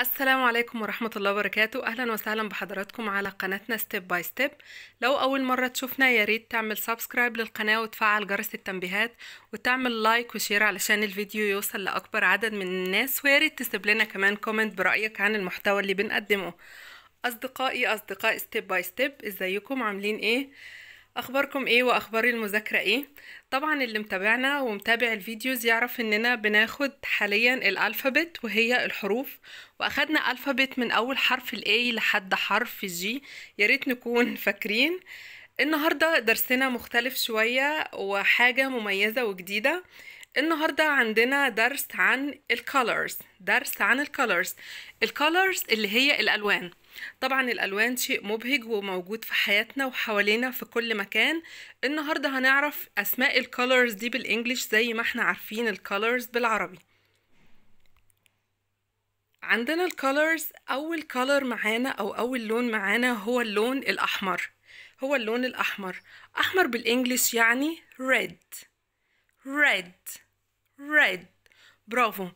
السلام عليكم ورحمة الله وبركاته أهلا وسهلا بحضراتكم على قناتنا ستيب باي ستيب لو أول مرة تشوفنا ياريت تعمل سبسكرايب للقناة وتفعل جرس التنبيهات وتعمل لايك وشير علشان الفيديو يوصل لأكبر عدد من الناس وياريت تسيب لنا كمان كومنت برأيك عن المحتوى اللي بنقدمه أصدقائي أصدقاء ستيب باي ستيب إزيكم عاملين إيه؟ اخباركم ايه واخبار المذاكره ايه طبعا اللي متابعنا ومتابع الفيديوز يعرف اننا بناخد حاليا الالفابت وهي الحروف واخدنا الفابت من اول حرف الاي لحد حرف الجي يا ريت نكون فاكرين النهارده درسنا مختلف شويه وحاجه مميزه وجديده النهاردة عندنا درس عن الكالرز درس عن الكالرز الكالرز اللي هي الألوان طبعا الألوان شيء مبهج وموجود في حياتنا وحوالينا في كل مكان النهاردة هنعرف أسماء الكالرز دي بالإنجليش زي ما احنا عارفين الكالرز بالعربي عندنا الكالرز أول كالر معانا أو أول لون معانا هو اللون الأحمر هو اللون الأحمر أحمر بالإنجليش يعني red red red برافو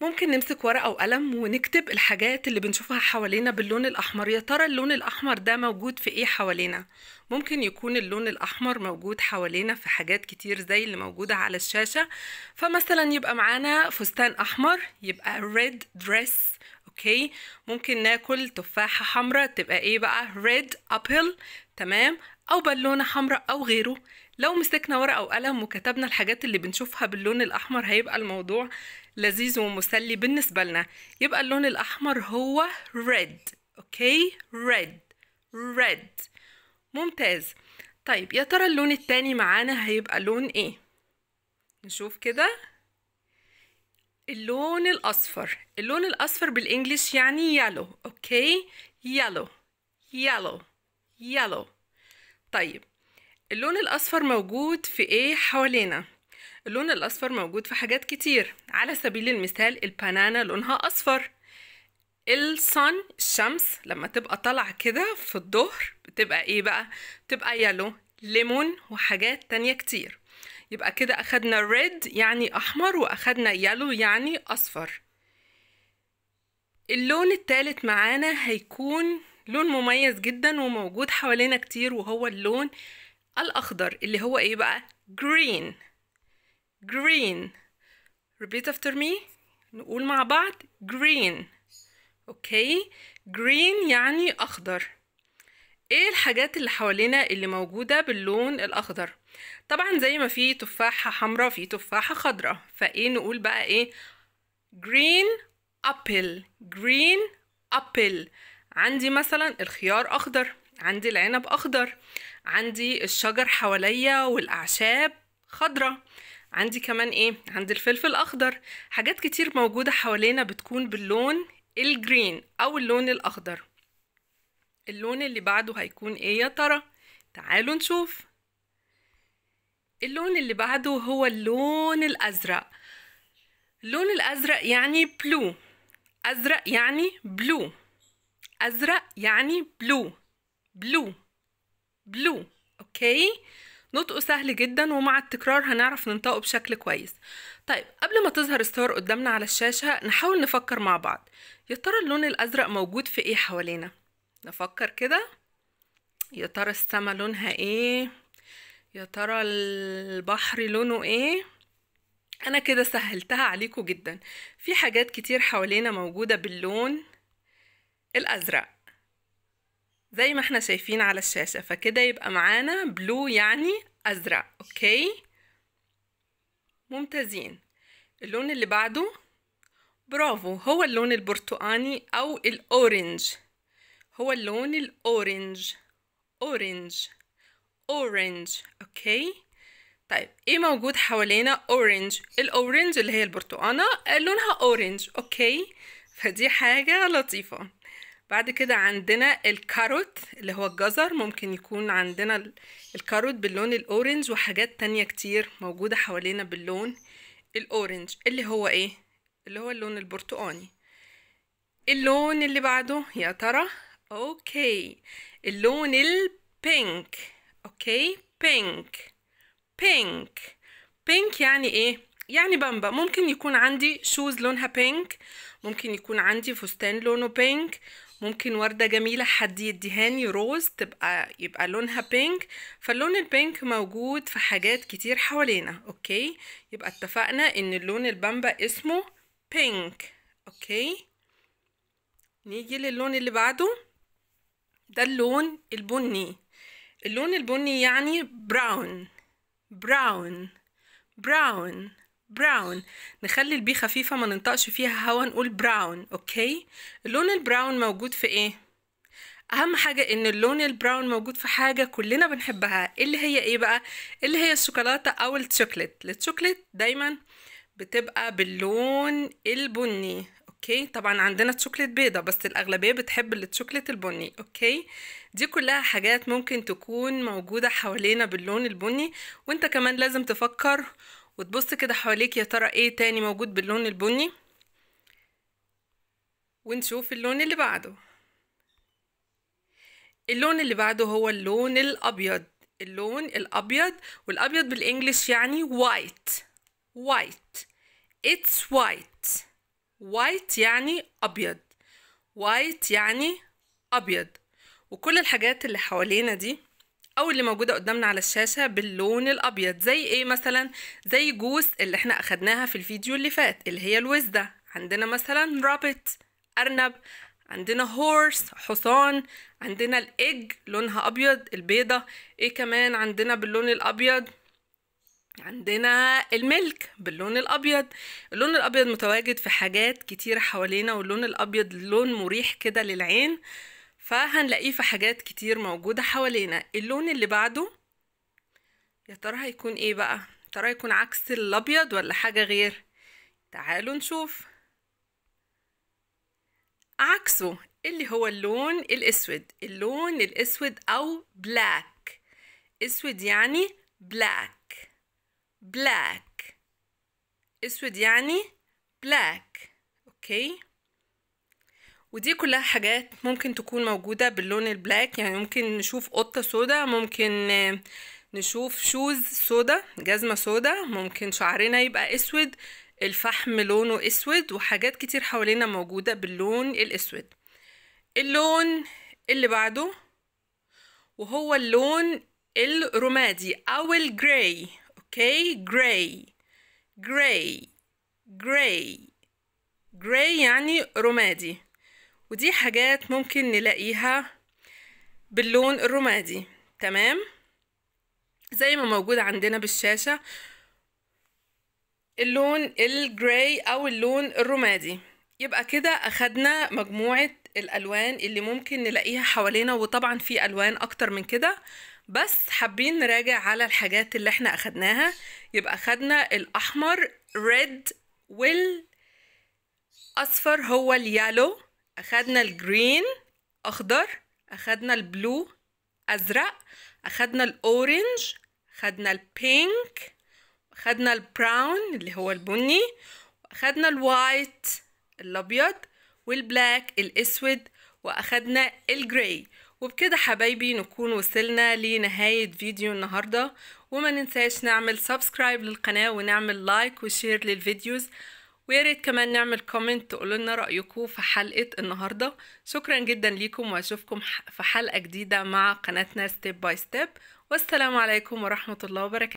ممكن نمسك ورقة وقلم ونكتب الحاجات اللي بنشوفها حوالينا باللون الأحمر يا ترى اللون الأحمر ده موجود في إيه حوالينا ممكن يكون اللون الأحمر موجود حوالينا في حاجات كتير زي اللي موجودة على الشاشة فمثلا يبقى معانا فستان أحمر يبقى red dress أوكي ممكن ناكل تفاحة حمراء تبقى إيه بقى red apple تمام أو بالونة حمراء أو غيره لو مسكنا ورقة وقلم وكتبنا الحاجات اللي بنشوفها باللون الأحمر هيبقى الموضوع لذيذ ومسلي بالنسبة لنا يبقى اللون الأحمر هو red أوكي red red ممتاز طيب يا ترى اللون التاني معانا هيبقى لون ايه نشوف كده اللون الأصفر اللون الأصفر بالإنجليش يعني يالو أوكي يالو يالو يالو طيب اللون الأصفر موجود في إيه حوالينا؟ اللون الأصفر موجود في حاجات كتير على سبيل المثال البنانا لونها أصفر الصن الشمس لما تبقى طالعة كده في الظهر بتبقى إيه بقى؟ بتبقى يلو ليمون وحاجات تانية كتير يبقى كده أخدنا ريد يعني أحمر وأخدنا يلو يعني أصفر اللون التالت معانا هيكون لون مميز جدا وموجود حوالينا كتير وهو اللون الأخضر اللي هو إيه بقى green green repeat after me نقول مع بعض green أوكي green يعني أخضر ايه الحاجات اللي حوالينا اللي موجودة باللون الأخضر طبعا زي ما في تفاحة حمراء في تفاحة خضراء فايه نقول بقى ايه green apple green apple عندي مثلا الخيار أخضر عندي العنب أخضر عندي الشجر حواليا والأعشاب خضرة عندي كمان ايه عندي الفلفل اخضر حاجات كتير موجودة حوالينا بتكون باللون الجرين او اللون الاخضر اللون اللي بعده هيكون ايه يا ترى تعالوا نشوف اللون اللي بعده هو اللون الازرق اللون الازرق يعني بلو ازرق يعني بلو ازرق يعني بلو بلو بلو اوكي نطقه سهل جدا ومع التكرار هنعرف ننطقه بشكل كويس طيب قبل ما تظهر الصور قدامنا على الشاشة نحاول نفكر مع بعض يا ترى اللون الأزرق موجود في ايه حوالينا نفكر كده يا ترى السما لونها ايه يا ترى البحر لونه ايه انا كده سهلتها عليكم جدا في حاجات كتير حوالينا موجودة باللون الأزرق زي ما احنا شايفين على الشاشة فكده يبقى معانا بلو يعني أزرق أوكي ممتازين اللون اللي بعده برافو هو اللون البرتقاني أو الأورنج هو اللون الأورنج أورنج أورنج أوكي طيب ايه موجود حوالينا أورنج الأورنج اللي هي البرتقانة لونها أورنج أوكي فدي حاجة لطيفة بعد كده عندنا الكاروت اللي هو الجزر ممكن يكون عندنا الكاروت باللون الاورنج وحاجات تانية كتير موجودة حوالينا باللون الاورنج اللي هو ايه اللي هو اللون البرتقاني اللون اللي بعده يا ترى اوكي اللون البينك اوكي بينك بينك بينك يعني ايه يعني بامبا ممكن يكون عندي شوز لونها بينك ممكن يكون عندي فستان لونه بينك ممكن وردة جميلة حد يديهاني روز تبقى يبقى لونها بينك فاللون البينك موجود في حاجات كتير حوالينا اوكي يبقى اتفقنا ان اللون البامبا اسمه بينك اوكي نيجي للون اللي بعده ده اللون البني اللون البني يعني براون براون براون براون نخلي البي خفيفة ما ننطقش فيها هوا نقول براون اوكي اللون البراون موجود في ايه اهم حاجة ان اللون البراون موجود في حاجة كلنا بنحبها إيه اللي هي ايه بقى إيه اللي هي الشوكولاتة او التشوكلت التشوكلت دايما بتبقى باللون البني اوكي طبعا عندنا تشوكلت بيضه بس الاغلبيه بتحب التشوكلت البني اوكي دي كلها حاجات ممكن تكون موجوده حوالينا باللون البني وانت كمان لازم تفكر وتبص كده حواليك يا ترى ايه تاني موجود باللون البني ونشوف اللون اللي بعده اللون اللي بعده هو اللون الابيض اللون الابيض والابيض بالانجلش يعني وايت وايت اتس وايت وايت يعني ابيض وايت يعني ابيض وكل الحاجات اللي حوالينا دي او اللي موجوده قدامنا على الشاشه باللون الابيض زي ايه مثلا زي جوس اللي احنا اخدناها في الفيديو اللي فات اللي هي الوزده عندنا مثلا رابت ارنب عندنا هورس حصان عندنا الايج لونها ابيض البيضه ايه كمان عندنا باللون الابيض عندنا الملك باللون الابيض اللون الابيض متواجد في حاجات كتيره حوالينا واللون الابيض لون مريح كده للعين آه فهنلاقيه في حاجات كتير موجودة حوالينا اللون اللي بعده يا ترى هيكون ايه بقى ترى يكون عكس الابيض ولا حاجة غير تعالوا نشوف عكسه اللي هو اللون الاسود اللون الاسود او بلاك اسود يعني بلاك بلاك اسود يعني بلاك اوكي okay. ودي كلها حاجات ممكن تكون موجودة باللون البلاك يعني ممكن نشوف قطة سودا ممكن آه، نشوف شوز سودا جزمة سودا ممكن شعرنا يبقى اسود الفحم لونه اسود وحاجات كتير حوالينا موجودة باللون الاسود اللون اللي بعده وهو اللون الرمادي او الجراي اوكي جراي جراي جراي جراي يعني رمادي ودي حاجات ممكن نلاقيها باللون الرمادي تمام زي ما موجود عندنا بالشاشة اللون الجراي او اللون الرمادي يبقى كده اخدنا مجموعة الالوان اللي ممكن نلاقيها حوالينا وطبعا في الوان اكتر من كده بس حابين نراجع على الحاجات اللي احنا اخدناها يبقى اخدنا الاحمر ريد وال اصفر هو اليالو اخدنا الجرين اخضر اخدنا البلو ازرق اخدنا الاورنج اخدنا البينك اخدنا البراون اللي هو البني واخدنا الوايت الابيض والبلاك الاسود واخدنا الجراي وبكده حبايبي نكون وصلنا لنهاية فيديو النهاردة وما ننساش نعمل سبسكرايب للقناة ونعمل لايك وشير للفيديوز ويا ريت كمان نعمل كومنت تقولوا لنا رايكم في حلقه النهارده شكرا جدا ليكم واشوفكم في حلقه جديده مع قناتنا ستيب باي ستيب والسلام عليكم ورحمه الله وبركاته